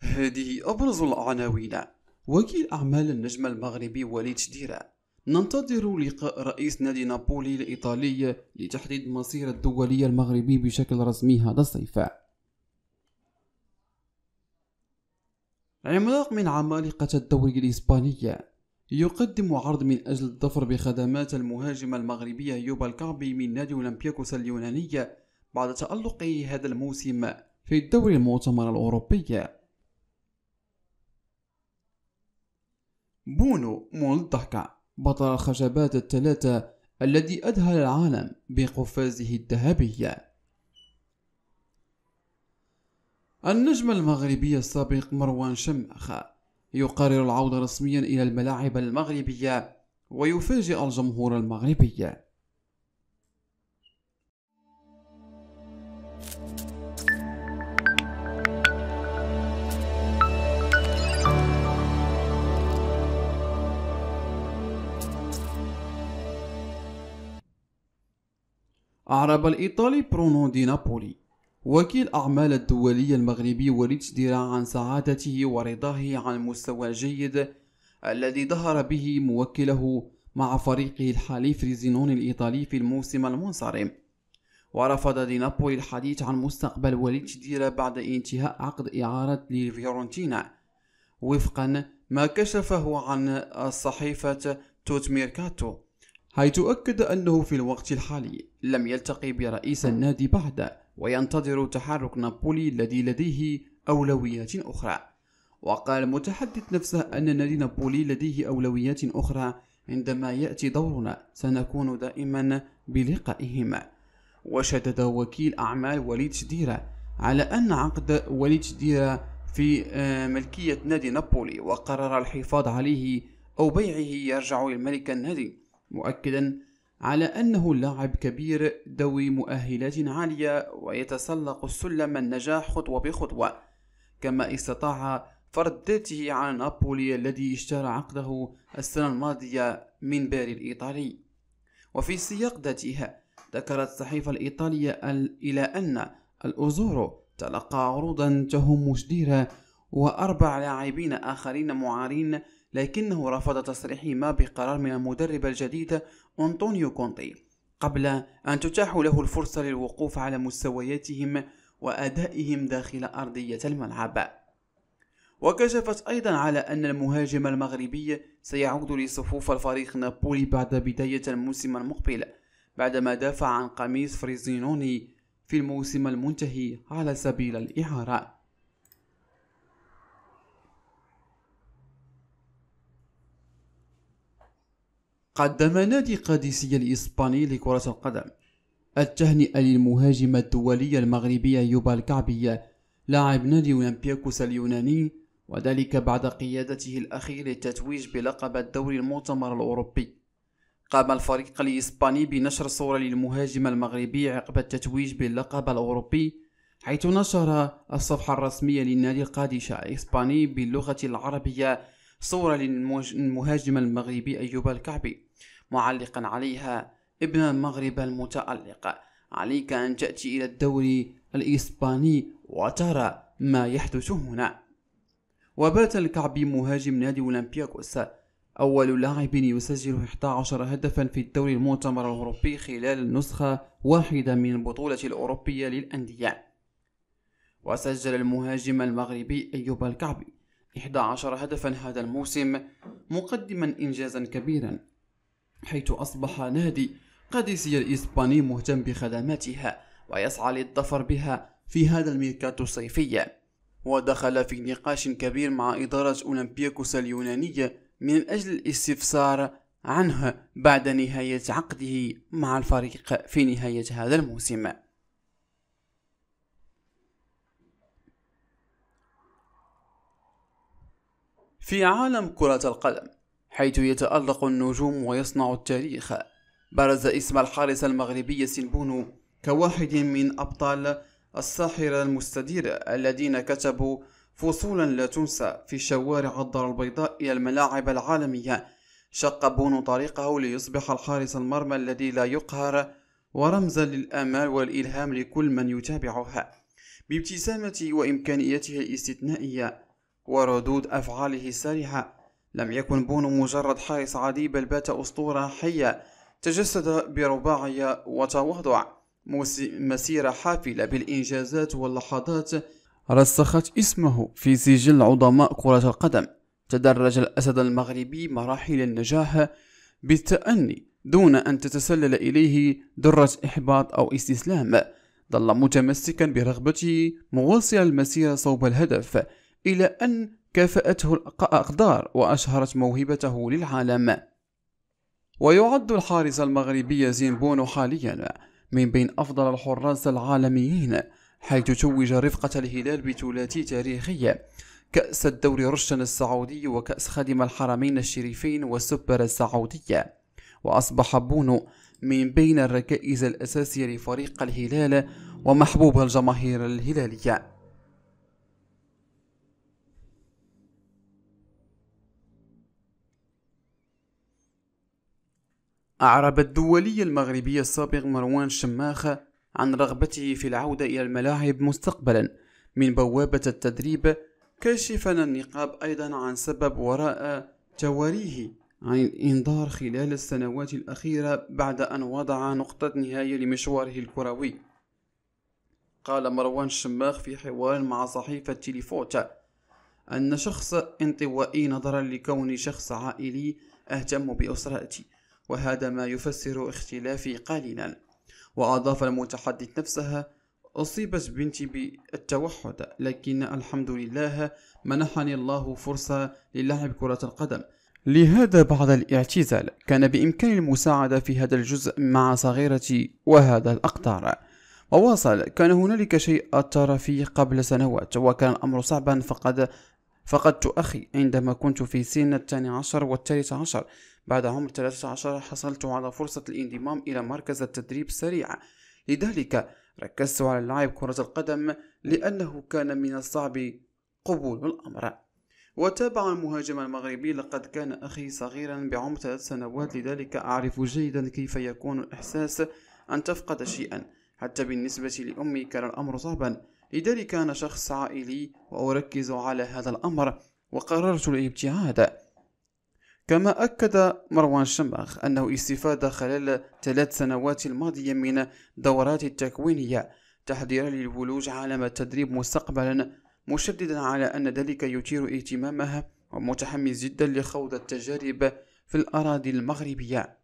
هذه أبرز العناوين وكيل أعمال النجم المغربي وليد شديرة ننتظر لقاء رئيس نادي نابولي الإيطالي لتحديد مصير الدولي المغربي بشكل رسمي هذا الصيف عملاق من عمالقة الدوري الإسباني يقدم عرض من أجل الظفر بخدمات المهاجم المغربي يوبا الكعبي من نادي أولمبياكوس اليوناني بعد تألق هذا الموسم في الدوري المؤتمر الأوروبي بونو مولدكا بطل الخشبات الثلاثة الذي أدهل العالم بقفازه الذهبية النجم المغربي السابق مروان شماخة يقرر العودة رسميا إلى الملاعب المغربية ويفاجئ الجمهور المغربي أعرب الإيطالي برونو دي نابولي وكيل أعمال الدولي المغربي شديرا عن سعادته ورضاه عن المستوى الجيد الذي ظهر به موكله مع فريقه الحالي فريزينون الإيطالي في الموسم المنصرم ورفض دي نابولي الحديث عن مستقبل وليد شديرا بعد انتهاء عقد إعارة لفيورنتينا وفقا ما كشفه عن الصحيفة توت ميركاتو حيث أكد أنه في الوقت الحالي لم يلتقي برئيس النادي بعد وينتظر تحرك نابولي الذي لديه أولويات أخرى وقال المتحدث نفسه أن نادي نابولي لديه أولويات أخرى عندما يأتي دورنا سنكون دائما بلقائهم وشدد وكيل أعمال وليد شديرة على أن عقد وليد شديرة في آه، ملكية نادي نابولي وقرر الحفاظ عليه أو بيعه يرجع للملك النادي مؤكدا على أنه لاعب كبير ذوي مؤهلات عالية ويتسلق السلم النجاح خطوة بخطوة كما استطاع فرض ذاته على نابولي الذي اشترى عقده السنة الماضية من باري الإيطالي وفي سياق ذاتها ذكرت الصحيفة الإيطالية إلى أن الأوزورو تلقى عروضا تهم جديرة وأربع لاعبين آخرين معارين لكنه رفض تصريحهما بقرار من المدرب الجديد أنطونيو كونتي قبل أن تتاح له الفرصة للوقوف على مستوياتهم وأدائهم داخل أرضية الملعب وكشفت أيضا على أن المهاجم المغربي سيعود لصفوف الفريق نابولي بعد بداية الموسم المقبل بعدما دافع عن قميص فريزينوني في الموسم المنتهي على سبيل الإعارة قدم نادي قادسية الإسباني لكرة القدم التهنئة للمهاجمة الدولية المغربية يوبا الكعبية لاعب نادي أولمبياكوس اليوناني وذلك بعد قيادته الأخير للتتويج بلقب الدوري المؤتمر الأوروبي قام الفريق الإسباني بنشر صورة للمهاجم المغربي عقب التتويج باللقب الأوروبي حيث نشر الصفحة الرسمية للنادي القادشة الإسباني باللغة العربية صورة للمهاجم المغربي أيوب الكعبي معلقا عليها ابن المغرب المتألق عليك أن تأتي إلى الدوري الإسباني وترى ما يحدث هنا وبات الكعبي مهاجم نادي أولمبياكوس أول لاعب يسجل 11 هدفا في الدوري المؤتمر الأوروبي خلال نسخة واحدة من البطولة الأوروبية للأندية وسجل المهاجم المغربي أيوب الكعبي 11 هدفا هذا الموسم مقدما إنجازا كبيرا حيث أصبح نادي قادسية الإسباني مهتم بخدماتها ويسعى للظفر بها في هذا الميركاتو الصيفي ودخل في نقاش كبير مع إدارة أولمبياكوس اليونانية من أجل الاستفسار عنه بعد نهاية عقده مع الفريق في نهاية هذا الموسم في عالم كرة القدم حيث يتألق النجوم ويصنع التاريخ برز اسم الحارس المغربي سنبونو كواحد من أبطال الساحرة المستديرة الذين كتبوا فصولا لا تنسى في شوارع الدار البيضاء إلى الملاعب العالمية شق بونو طريقه ليصبح الحارس المرمى الذي لا يقهر ورمزا للآمال والإلهام لكل من يتابعها بابتسامته وإمكانيته الاستثنائية وردود أفعاله السريعة لم يكن بونو مجرد حارس عادي بل بات أسطورة حية تجسد برباعية وتواضع مسيرة حافلة بالإنجازات واللحظات رسخت اسمه في سجل عظماء كرة القدم تدرج الأسد المغربي مراحل النجاح بالتأني دون أن تتسلل إليه درة إحباط أو استسلام ظل متمسكا برغبته مواصلا المسيرة صوب الهدف إلى أن كافأته الأقدار وأشهرت موهبته للعالم ويعد الحارس المغربي زينبونو حاليا من بين أفضل الحراس العالميين حيث توج رفقة الهلال بثلاثي تاريخي كأس الدوري رشن السعودي وكأس خادم الحرمين الشريفين والسوبر السعودية وأصبح بونو من بين الركائز الأساسية لفريق الهلال ومحبوب الجماهير الهلالية أعرب الدولي المغربي السابق مروان شماخة عن رغبته في العودة إلى الملاعب مستقبلا من بوابة التدريب كاشفا النقاب أيضا عن سبب وراء جواريه عن الإنذار خلال السنوات الأخيرة بعد أن وضع نقطة نهاية لمشواره الكروي قال مروان شماخ في حوار مع صحيفة تيليفوتا أن شخص انطوائي نظرا لكوني شخص عائلي أهتم بأسرتي وهذا ما يفسر اختلافي قليلا وأضاف المتحدث نفسها أصيبت بنتي بالتوحد لكن الحمد لله منحني الله فرصة للعب كرة القدم لهذا بعد الاعتزال كان بإمكاني المساعدة في هذا الجزء مع صغيرتي وهذا الأقطار وواصل كان هنالك شيء أثر في قبل سنوات وكان الأمر صعبا فقد فقدت أخي عندما كنت في سن الثاني عشر والثالث عشر بعد عمر 13 حصلت على فرصة الانضمام إلى مركز التدريب سريع لذلك ركزت على لعب كرة القدم لأنه كان من الصعب قبول الأمر وتابع المهاجم المغربي لقد كان أخي صغيرا بعمر ثلاث سنوات لذلك أعرف جيدا كيف يكون الإحساس أن تفقد شيئا حتى بالنسبة لأمي كان الأمر صعبا لذلك أنا شخص عائلي وأركز على هذا الأمر وقررت الابتعاد كما أكد مروان شماخ أنه استفاد خلال ثلاث سنوات الماضية من دورات التكوينية تحضيرا للولوج عالم التدريب مستقبلا مشددا على أن ذلك يثير اهتمامها ومتحمس جدا لخوض التجارب في الأراضي المغربية